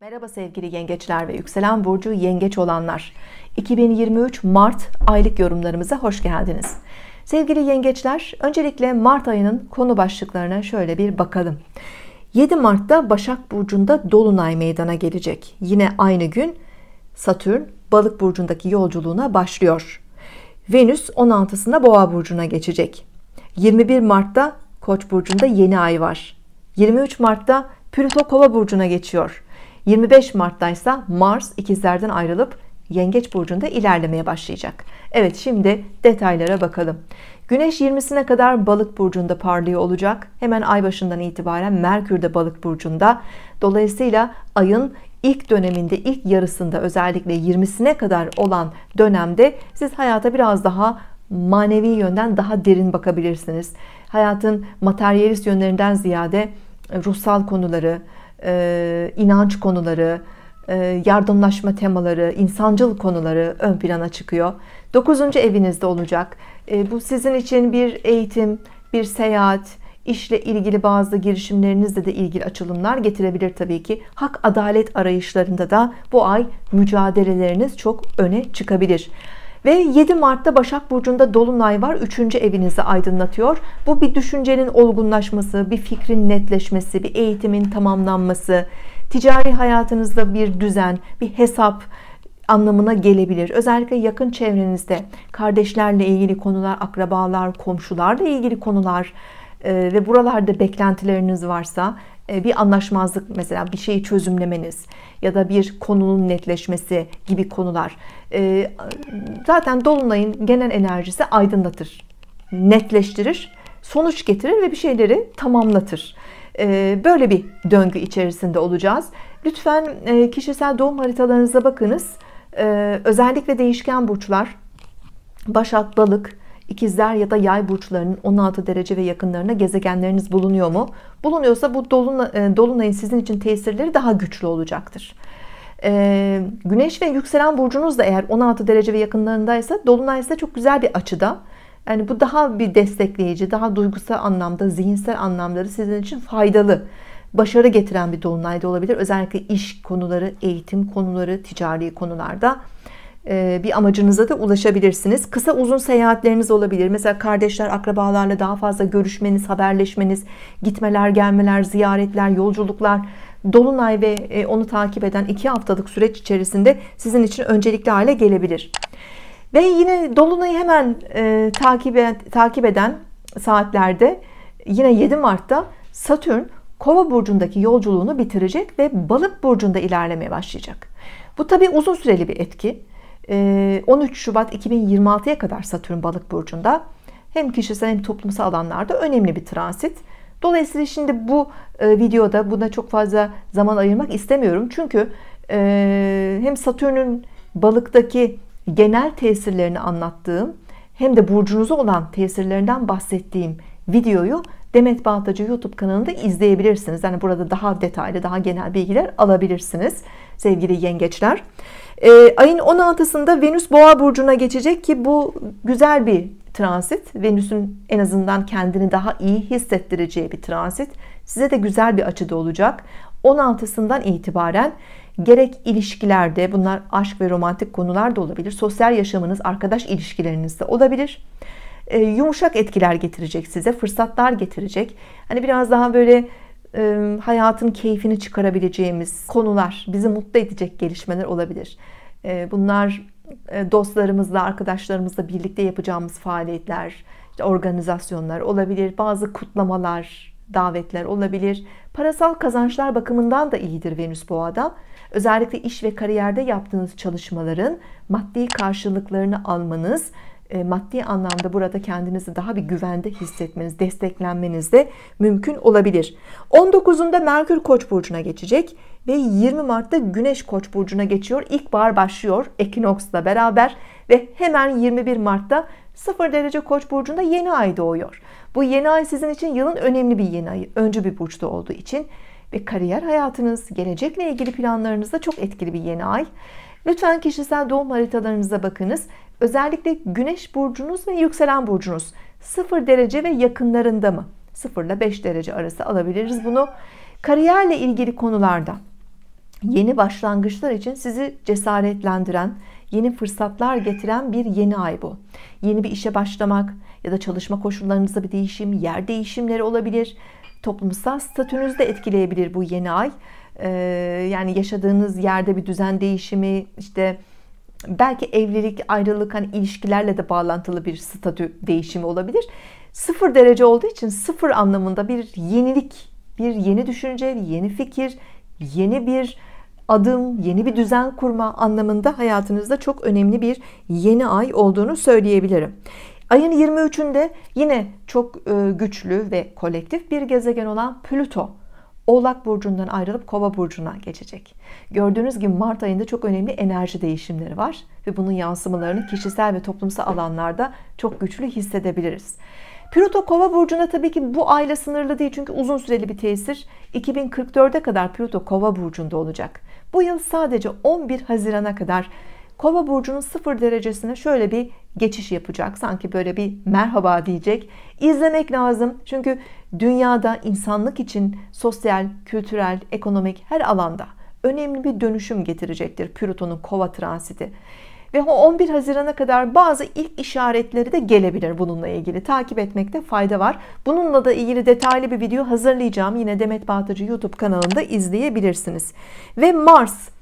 Merhaba sevgili yengeçler ve yükselen burcu yengeç olanlar. 2023 Mart aylık yorumlarımıza hoş geldiniz. Sevgili yengeçler, öncelikle Mart ayının konu başlıklarına şöyle bir bakalım. 7 Mart'ta Başak burcunda dolunay meydana gelecek. Yine aynı gün Satürn Balık burcundaki yolculuğuna başlıyor. Venüs 16'sında Boğa burcuna geçecek. 21 Mart'ta Koç burcunda yeni ay var. 23 Mart'ta Plüto Kova burcuna geçiyor. 25 Mart'ta ise Mars ikizlerden ayrılıp Yengeç burcunda ilerlemeye başlayacak. Evet şimdi detaylara bakalım. Güneş 20'sine kadar Balık burcunda parlıyor olacak. Hemen ay başından itibaren Merkür de Balık burcunda. Dolayısıyla ayın ilk döneminde ilk yarısında özellikle 20'sine kadar olan dönemde siz hayata biraz daha manevi yönden daha derin bakabilirsiniz. Hayatın materyalist yönlerinden ziyade ruhsal konuları, e, inanç konuları, e, yardımlaşma temaları, insancıl konuları ön plana çıkıyor. Dokuzuncu evinizde olacak. E, bu sizin için bir eğitim, bir seyahat, işle ilgili bazı girişimlerinizle de ilgili açılımlar getirebilir tabii ki. Hak adalet arayışlarında da bu ay mücadeleleriniz çok öne çıkabilir. Ve 7 Mart'ta Başak Burcu'nda Dolunay var. 3. evinizi aydınlatıyor. Bu bir düşüncenin olgunlaşması, bir fikrin netleşmesi, bir eğitimin tamamlanması, ticari hayatınızda bir düzen, bir hesap, anlamına gelebilir. Özellikle yakın çevrenizde kardeşlerle ilgili konular, akrabalar, komşularla ilgili konular e, ve buralarda beklentileriniz varsa e, bir anlaşmazlık mesela bir şeyi çözümlemeniz ya da bir konunun netleşmesi gibi konular e, zaten dolunayın genel enerjisi aydınlatır, netleştirir, sonuç getirir ve bir şeyleri tamamlatır. E, böyle bir döngü içerisinde olacağız. Lütfen e, kişisel doğum haritalarınıza bakınız. özellikle değişken burçlar, Başak, Balık, ikizler ya da Yay burçlarının 16 derece ve yakınlarına gezegenleriniz bulunuyor mu? Bulunuyorsa bu dolunay, dolunayın sizin için tesirleri daha güçlü olacaktır. Ee, güneş ve yükselen burcunuz da eğer 16 derece ve yakınlarındaysa dolunay ise çok güzel bir açıda. Yani bu daha bir destekleyici, daha duygusal anlamda, zihinsel anlamları sizin için faydalı. Başarı getiren bir dolunay da olabilir. Özellikle iş konuları, eğitim konuları, ticari konularda e, bir amacınıza da ulaşabilirsiniz. Kısa uzun seyahatleriniz olabilir. Mesela kardeşler, akrabalarla daha fazla görüşmeniz, haberleşmeniz, gitmeler, gelmeler, ziyaretler, yolculuklar dolunay ve e, onu takip eden iki haftalık süreç içerisinde sizin için öncelikli hale gelebilir ve yine dolunayı hemen e, takip, takip eden saatlerde yine 7 Mart'ta Satürn Kova burcundaki yolculuğunu bitirecek ve Balık burcunda ilerlemeye başlayacak. Bu tabi uzun süreli bir etki. E, 13 Şubat 2026'ya kadar Satürn Balık burcunda hem kişisel hem toplumsal alanlarda önemli bir transit Dolayısıyla şimdi bu e, videoda buna çok fazla zaman ayırmak istemiyorum. Çünkü e, hem Satürn'ün balıktaki genel tesirlerini anlattığım hem de burcunuza olan tesirlerinden bahsettiğim videoyu Demet Bağtacı YouTube kanalında izleyebilirsiniz. Yani burada daha detaylı, daha genel bilgiler alabilirsiniz sevgili yengeçler. E, ayın 16'sında Venüs Boğa burcuna geçecek ki bu güzel bir transit. Venüs'ün en azından kendini daha iyi hissettireceği bir transit. Size de güzel bir açıda olacak. 16'sından itibaren gerek ilişkilerde bunlar aşk ve romantik konular da olabilir. Sosyal yaşamınız, arkadaş ilişkilerinizde olabilir. E, yumuşak etkiler getirecek size, fırsatlar getirecek. Hani biraz daha böyle hayatın keyfini çıkarabileceğimiz konular, bizi mutlu edecek gelişmeler olabilir. bunlar ıı, dostlarımızla, arkadaşlarımızla birlikte yapacağımız faaliyetler, organizasyonlar olabilir, bazı kutlamalar, davetler olabilir. Parasal kazançlar bakımından da iyidir Venüs Boğa'da. Özellikle iş ve kariyerde yaptığınız çalışmaların maddi karşılıklarını almanız e, maddi anlamda burada kendinizi daha bir güvende hissetmeniz, desteklenmeniz de mümkün olabilir. 19'unda Merkür Koç burcuna geçecek ve 20 Mart'ta Güneş Koç burcuna geçiyor. İlkbahar başlıyor ekinoksla beraber ve hemen 21 Mart'ta 0 derece Koç burcunda yeni ay doğuyor. Bu yeni ay sizin için yılın önemli bir yeni ayı. Öncü bir burçta olduğu için ve kariyer hayatınız, gelecekle ilgili planlarınızda çok etkili bir yeni ay. Lütfen kişisel doğum haritalarınıza bakınız. Özellikle güneş burcunuz ve yükselen burcunuz 0 derece ve yakınlarında mı? 0 ile 5 derece arası alabiliriz bunu. Kariyerle ilgili konularda yeni başlangıçlar için sizi cesaretlendiren, yeni fırsatlar getiren bir yeni ay bu. Yeni bir işe başlamak ya da çalışma koşullarınızda bir değişim, yer değişimleri olabilir. Toplumsal statünüzü de etkileyebilir bu yeni ay. Ee, yani yaşadığınız yerde bir düzen değişimi, işte belki evlilik, ayrılık, hani ilişkilerle de bağlantılı bir statü değişimi olabilir. Sıfır derece olduğu için sıfır anlamında bir yenilik, bir yeni düşünce, yeni fikir, yeni bir adım, yeni bir düzen kurma anlamında hayatınızda çok önemli bir yeni ay olduğunu söyleyebilirim. Ayın 23'ünde yine çok e, güçlü ve kolektif bir gezegen olan Plüto Oğlak burcundan ayrılıp Kova burcuna geçecek. Gördüğünüz gibi Mart ayında çok önemli enerji değişimleri var ve bunun yansımalarını kişisel ve toplumsal alanlarda çok güçlü hissedebiliriz. Plüto Kova burcuna tabii ki bu ayla sınırlı değil çünkü uzun süreli bir tesir. 2044'e kadar Plüto Kova burcunda olacak. Bu yıl sadece 11 Haziran'a kadar Kova burcunun 0 derecesine şöyle bir geçiş yapacak sanki böyle bir merhaba diyecek izlemek lazım çünkü dünyada insanlık için sosyal kültürel ekonomik her alanda önemli bir dönüşüm getirecektir Plüton'un kova transiti ve o 11 Haziran'a kadar bazı ilk işaretleri de gelebilir bununla ilgili takip etmekte fayda var bununla da ilgili detaylı bir video hazırlayacağım yine Demet Batıcı YouTube kanalında izleyebilirsiniz ve Mars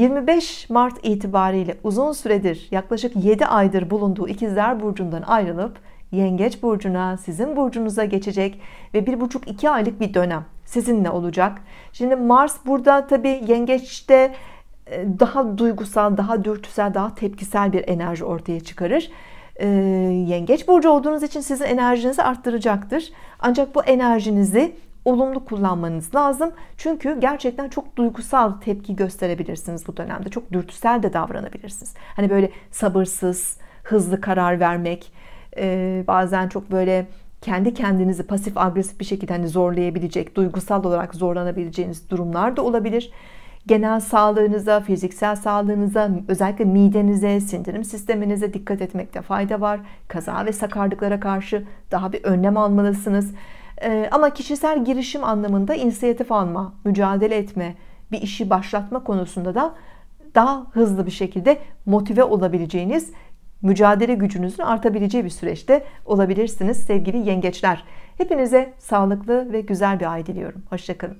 25 Mart itibariyle uzun süredir yaklaşık 7 aydır bulunduğu İkizler Burcu'ndan ayrılıp Yengeç Burcu'na sizin burcunuza geçecek ve 1,5-2 aylık bir dönem sizinle olacak. Şimdi Mars burada tabi Yengeç'te e, daha duygusal, daha dürtüsel, daha tepkisel bir enerji ortaya çıkarır. E, yengeç burcu olduğunuz için sizin enerjinizi arttıracaktır. Ancak bu enerjinizi olumlu kullanmanız lazım. Çünkü gerçekten çok duygusal tepki gösterebilirsiniz bu dönemde. Çok dürtüsel de davranabilirsiniz. Hani böyle sabırsız, hızlı karar vermek, e, bazen çok böyle kendi kendinizi pasif agresif bir şekilde hani zorlayabilecek, duygusal olarak zorlanabileceğiniz durumlar da olabilir. Genel sağlığınıza, fiziksel sağlığınıza, özellikle midenize, sindirim sisteminize dikkat etmekte fayda var. Kaza ve sakarlıklara karşı daha bir önlem almalısınız. Ee, ama kişisel girişim anlamında inisiyatif alma, mücadele etme, bir işi başlatma konusunda da daha hızlı bir şekilde motive olabileceğiniz, mücadele gücünüzün artabileceği bir süreçte olabilirsiniz sevgili yengeçler. Hepinize sağlıklı ve güzel bir ay diliyorum. Hoşçakalın.